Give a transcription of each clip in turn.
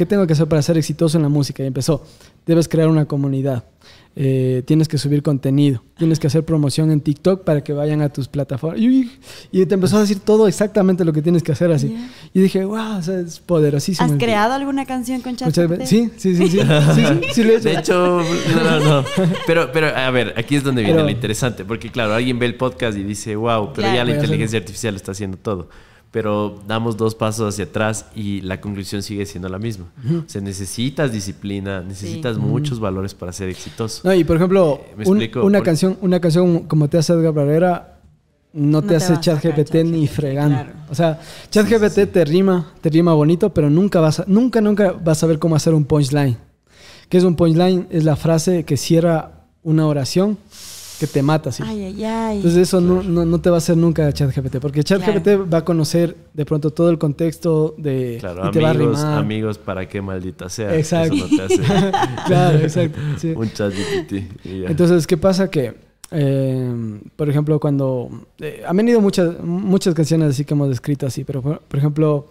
¿qué tengo que hacer para ser exitoso en la música? Y empezó, debes crear una comunidad, eh, tienes que subir contenido, tienes que hacer promoción en TikTok para que vayan a tus plataformas. Y, te empezó a decir todo exactamente lo que tienes que hacer así. Y dije, wow, es poderosísimo. ¿Has creado alguna canción con ChatGPT? Sí, sí, sí, sí. De hecho, no, no, no. Pero, pero a ver, aquí es donde viene lo interesante, porque claro, alguien ve el podcast y dice, wow, pero ya la inteligencia artificial está haciendo todo pero damos dos pasos hacia atrás y la conclusión sigue siendo la misma. O sea, necesitas disciplina, necesitas muchos valores para ser exitoso. y por ejemplo, eh, una, Canción, una canción como te hace Edgar Barrera, no, te, hace ChatGPT ni fregando. O sea, ChatGPT te rima, te rima bonito, pero nunca vas nunca, nunca vas a ver cómo hacer un punchline. ¿Qué es un punchline? Es la frase que cierra una oración que te mata. Ay, ay, ay. Entonces eso no, te va a hacer nunca ChatGPT, porque ChatGPT va a conocer de pronto todo el contexto de... Claro, amigos, va a amigos, ¿para qué maldita sea? Exacto. Eso no te hace. claro, exacto. Un ChatGPT. Entonces, ¿qué pasa? Que... Eh, por ejemplo, cuando. Eh, han venido muchas, muchas canciones así que hemos descrito así, pero por, ejemplo,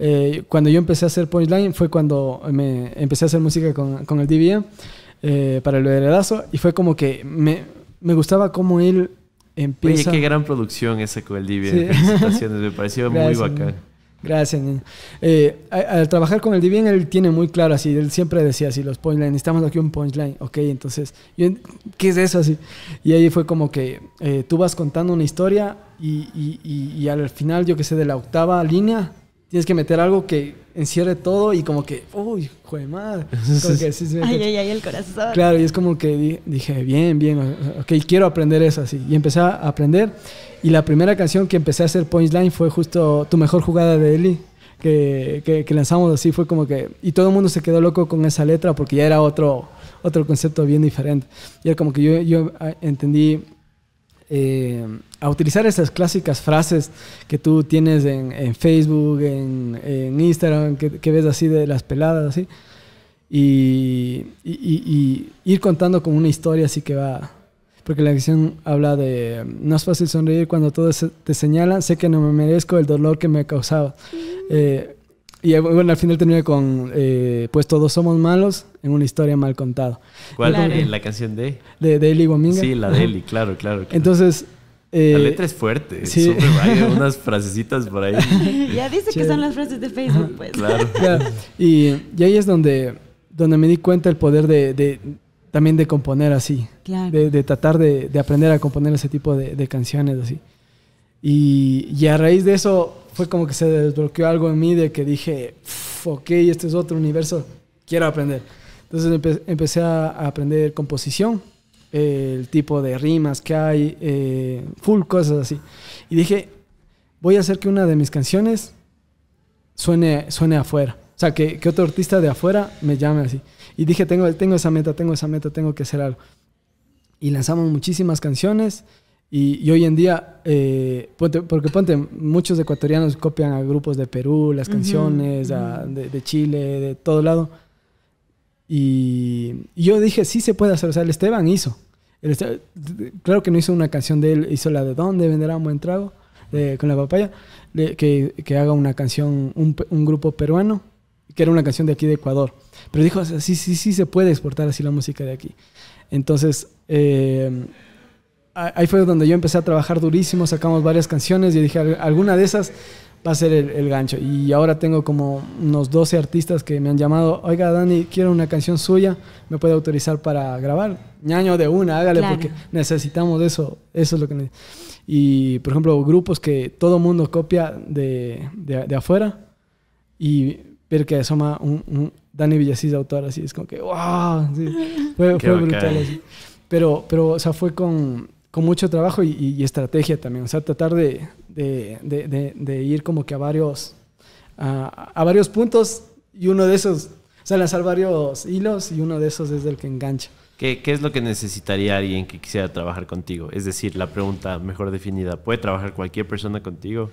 eh, cuando yo empecé a hacer Punchline fue cuando me empecé a hacer música con, el DBA para el veredazo. y fue como que me, me gustaba cómo él empieza. Oye, qué gran producción esa con el Divien. me pareció muy bacán. Gracias, niño. Eh, al trabajar con el Divien, él tiene muy claro así. Él siempre decía así: los punchlines, estamos aquí un punchline. Ok, entonces, ¿qué es eso así? Y ahí fue como que eh, tú vas contando una historia y, y, al final, yo que sé, de la octava línea, tienes que meter algo que, encierre todo y como que, uy, joder, madre. ay, ay, ay, el corazón. Claro, y es como que dije, bien, bien, ok, quiero aprender eso así. Y empecé a aprender. Y la primera canción que empecé a hacer Point Line fue justo Tu mejor jugada de Eli. Que, que, que, lanzamos así fue como que... Y todo el mundo se quedó loco con esa letra porque ya era otro, otro concepto bien diferente. Y era como que yo, yo ah, entendí eh, a utilizar esas clásicas frases que tú tienes en, Facebook, en, Instagram, que, ves así de las peladas, así, y, ir contando como una historia así que va... Porque la canción habla de, no es fácil sonreír cuando todos te señalan, sé que no me merezco el dolor que me causaba. Eh, y eh, bueno, al final terminé con, eh, pues todos somos malos en una historia mal contada. ¿Cuál? Claro. la canción de... De, de Eli Sí, la de Eli, claro, claro. Entonces... Eh, la letra es fuerte, sí. hay unas frasecitas por ahí. ya dice que son las frases de Facebook, pues. Claro. Y, y, ahí es donde, donde me di cuenta el poder de, de también de componer así. Claro. De, de, tratar de, de, aprender a componer ese tipo de, de canciones así. Y, y, a raíz de eso fue como que se desbloqueó algo en mí de que dije, ok, este es otro universo, quiero aprender. Entonces empecé a aprender composición, el tipo de rimas que hay, eh, full cosas así. Y dije, voy a hacer que una de mis canciones suene, suene afuera. O sea, que, otro artista de afuera me llame así. Y dije, tengo, tengo esa meta, tengo esa meta, tengo que hacer algo. Y lanzamos muchísimas canciones. Y, hoy en día, eh, porque ponte, muchos ecuatorianos copian a grupos de Perú, las canciones, de, Chile, de todo lado. Y, yo dije, sí se puede hacer. O sea, el Esteban hizo. claro que no hizo una canción de él, hizo la de ¿Dónde venderá un buen trago? con la papaya, de, que, que, haga una canción, un, grupo peruano, que era una canción de aquí de Ecuador. Pero dijo, sí, sí, sí se puede exportar así la música de aquí. Entonces, eh, ahí fue donde yo empecé a trabajar durísimo, sacamos varias canciones y dije, alguna de esas va a ser el, gancho. Y ahora tengo como unos 12 artistas que me han llamado, oiga Dani, quiero una canción suya, ¿me puede autorizar para grabar? Ñaño de una, hágale porque necesitamos eso, eso es lo que Y por ejemplo, grupos que todo mundo copia de, afuera y ver que asoma un, Dani Villasís autor así, es como que, wow, fue, brutal. Así. Pero, pero, o sea, fue con con mucho trabajo y, estrategia también. O sea, tratar de, ir como que a varios, a, varios puntos y uno de esos, o sea, lanzar varios hilos y uno de esos es el que engancha. ¿Qué, ¿Qué es lo que necesitaría alguien que quisiera trabajar contigo? Es decir, la pregunta mejor definida, ¿puede trabajar cualquier persona contigo?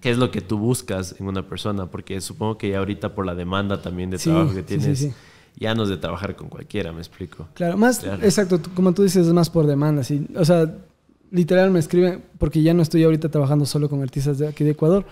¿Qué es lo que tú buscas en una persona? Porque supongo que ya ahorita por la demanda también de trabajo que tienes... sí, ya no es de trabajar con cualquiera, me explico. Claro, más, exacto, como tú dices, es más por demanda. Sí. O sea, literal me escriben, porque ya no estoy ahorita trabajando solo con artistas de aquí de Ecuador,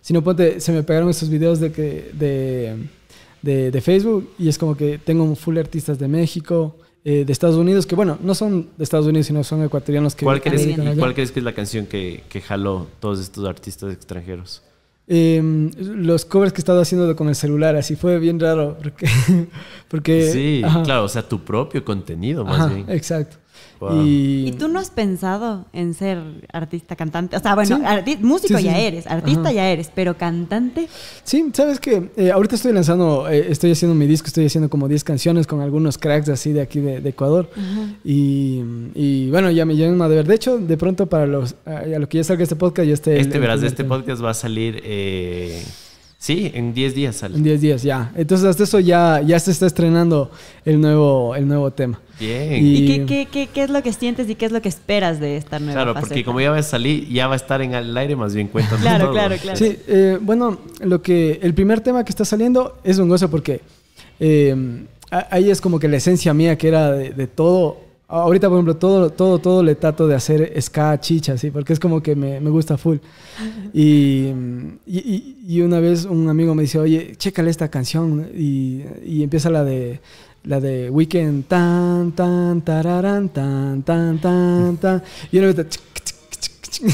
sino ponte, se me pegaron esos videos de que... De, Facebook y es como que tengo un full artistas de México, eh, de Estados Unidos, que bueno, no son de Estados Unidos, sino son ecuatorianos que... ¿Cuál crees, ¿cuál crees que es la canción que, que jaló todos estos artistas extranjeros? eh, los covers que he estado haciendo con el celular, así fue bien raro. Porque. porque sí, claro, o sea, tu propio contenido más bien. Exacto. Y... tú no has pensado en ser artista, cantante? O sea, bueno, músico ya eres, artista ya eres, pero cantante. Sí, sabes que eh, ahorita estoy lanzando, eh, estoy haciendo mi disco, estoy haciendo como 10 canciones con algunos cracks así de aquí de, Ecuador. Y, bueno, ya me llaman a ver. De hecho, de pronto para los, eh, a lo que ya salga este podcast, ya este. Este, verás, de este podcast va a salir. Eh Sí, en 10 días sale. En 10 días, ya. Entonces, hasta eso ya, ya se está estrenando el nuevo, el nuevo tema. Bien. ¿Y, qué, es lo que sientes y qué es lo que esperas de esta nueva Claro, porque como ya va a salir, ya va a estar en el aire, más bien cuéntanos Claro, claro, claro. Sí, eh, bueno, lo que, el primer tema que está saliendo es un gozo porque eh, ahí es como que la esencia mía que era de todo Ahorita, por ejemplo, todo, todo, todo le trato de hacer ska chicha, así Porque es como que me, gusta full. Y, y, una vez un amigo me dice, oye, chécale esta canción. Y, empieza la de, la de Weekend, tan, tan, tararán, tan, tan, tan, tan. Y una vez,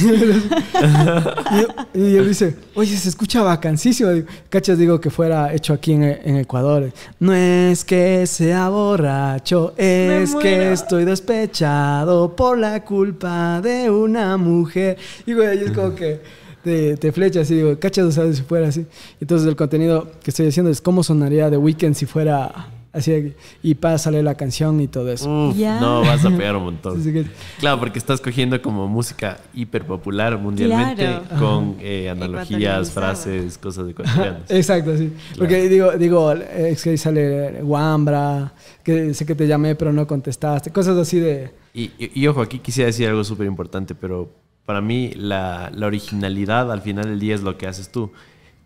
y, él dice, oye, se escucha vacancísimo. Cachas digo que fuera hecho aquí en, Ecuador. No es que sea borracho, es que estoy despechado por la culpa de una mujer. Y güey, es como que te, te flechas y digo, Cachas, o sea, si fuera así. Entonces el contenido que estoy haciendo es cómo sonaría The Weeknd si fuera Así de, y la canción y todo eso. No, vas a pegar un montón. claro, porque estás cogiendo como música hiper popular mundialmente con eh, analogías, frases, cosas de Exacto, sí. Porque digo, digo, es que ahí sale Wambra, que sé que te llamé pero no contestaste, cosas así de... Y, y, ojo, aquí quisiera decir algo súper importante, pero para mí la, la originalidad al final del día es lo que haces tú,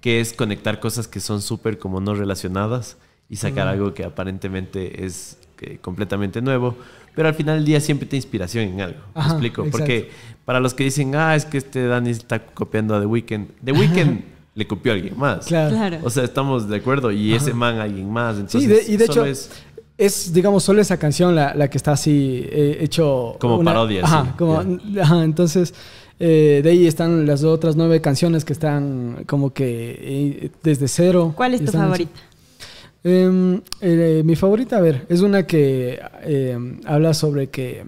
que es conectar cosas que son súper como no relacionadas y sacar algo que aparentemente es eh, completamente nuevo, pero al final del día siempre te inspiración en algo. explico? Porque para los que dicen, ah, es que este Dani está copiando a The Weeknd, The Weeknd le copió a alguien más. O sea, estamos de acuerdo y ese man a alguien más. y de hecho. Es, digamos, solo esa canción la, que está así eh, hecho... Como parodia. entonces... Eh, de ahí están las otras nueve canciones que están como que desde cero. ¿Cuál es tu favorita? Em, eh, mi favorita, a ver, es una que em, habla sobre que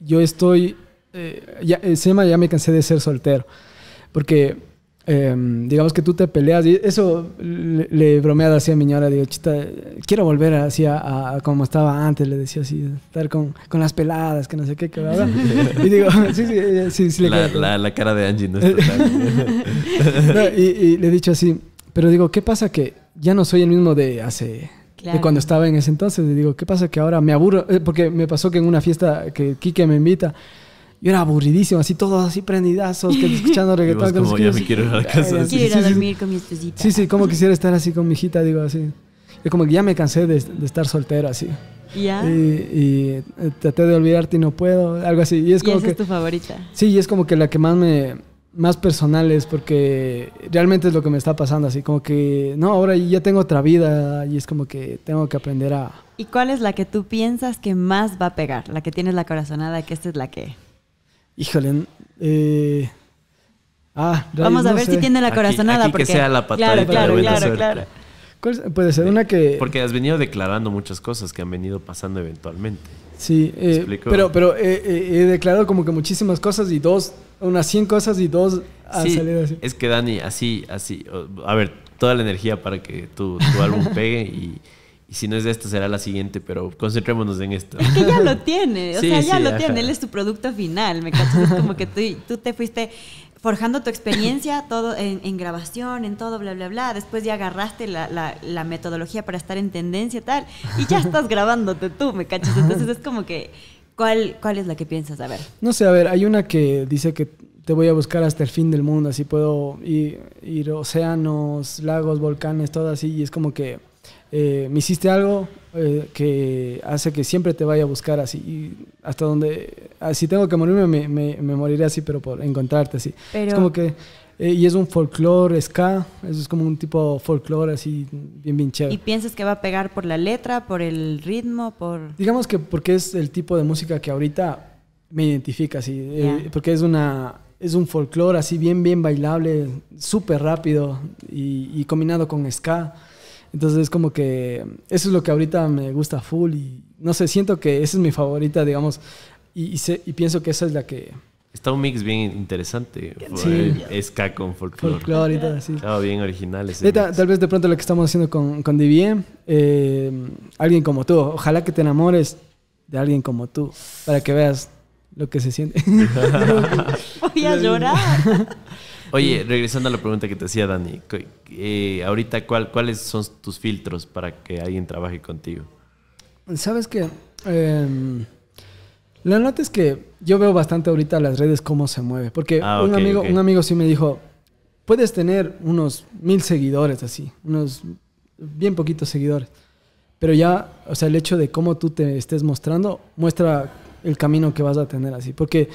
yo estoy. Eh, ya, eh, Ya me cansé de ser soltero. Porque em, digamos que tú te peleas y eso le, bromeaba así a mi señora. Digo, chita, quiero volver así a, como estaba antes. Le decía así, estar con, con las peladas, que no sé qué, que y digo, sí, sí, sí, la, cara de Angie no es total. y le he dicho así, pero digo, ¿qué pasa que ya no soy el mismo de hace Claro. de cuando estaba en ese entonces. Le digo, ¿qué pasa que ahora me aburro? Eh, porque me pasó que en una fiesta que Kike me invita, yo era aburridísimo, así todo así prendidazos, que escuchando reggaetón. como, ya me quiero ir a la casa. Quiero sí, dormir sí, con mi Sí, sí, como quisiera estar así con mi hijita, digo así. Yo como que ya me cansé de, estar soltera así. ¿Ya? Y, y, eh, traté de olvidarte y no puedo, algo así. Y es como que, es tu favorita? Sí, y es como que la que más me más personales porque realmente es lo que me está pasando, así como que, no, ahora ya tengo otra vida y es como que tengo que aprender a... ¿Y cuál es la que tú piensas que más va a pegar? La que tienes la corazonada, que esta es la que... Híjole, eh, Ah, Vamos a ver si tiene la corazonada. porque... sea la claro, claro, Puede ser una que... Porque has venido declarando muchas cosas que han venido pasando eventualmente. Sí, eh, pero, pero eh, he declarado como que muchísimas cosas y dos unas 100 cosas y dos a así. Es que Dani, así, así, a ver, toda la energía para que tu, tu álbum pegue y, si no es de esta será la siguiente, pero concentrémonos en esto. Es que ya lo tiene, o sea, ya lo tiene, él es tu producto final, ¿me cachas? Es como que tú, tú te fuiste forjando tu experiencia, todo en, grabación, en todo, bla, bla, bla. Después ya agarraste la, la, metodología para estar en tendencia y tal. Y ya estás grabándote tú, ¿me cachas? Entonces es como que ¿Cuál, es la que piensas? A ver. No sé, a ver, hay una que dice que te voy a buscar hasta el fin del mundo, así puedo ir, ir océanos, lagos, volcanes, todo así, y es como que eh, me hiciste algo eh, que hace que siempre te vaya a buscar así, y hasta donde, ah, Si tengo que morirme, me, moriré así, pero por encontrarte así. Es como que eh, y es un folclore ska, eso es como un tipo folclore así bien bien chévere. ¿Y piensas que va a pegar por la letra, por el ritmo, por...? Digamos que porque es el tipo de música que ahorita me identifica así, eh, porque es una... Es un folclore así bien, bien bailable, súper rápido y, combinado con ska. Entonces es como que eso es lo que ahorita me gusta full y no sé, siento que esa es mi favorita, digamos, y, y, y pienso que esa es la que Está un mix bien interesante. Sí. Ska con folclore. Folclore y todo así. bien originales. Tal, vez de pronto lo que estamos haciendo con, con eh, alguien como tú. Ojalá que te enamores de alguien como tú para que veas lo que se siente. Voy a llorar. Oye, regresando a la pregunta que te hacía Dani, eh, ahorita cuál, cuáles son tus filtros para que alguien trabaje contigo. Sabes que em, la nota es que yo veo bastante ahorita las redes cómo se mueve. Porque ah, un, amigo, un amigo sí me dijo, puedes tener unos mil seguidores así, unos bien poquitos seguidores. Pero ya, o sea, el hecho de cómo tú te estés mostrando muestra el camino que vas a tener así. Porque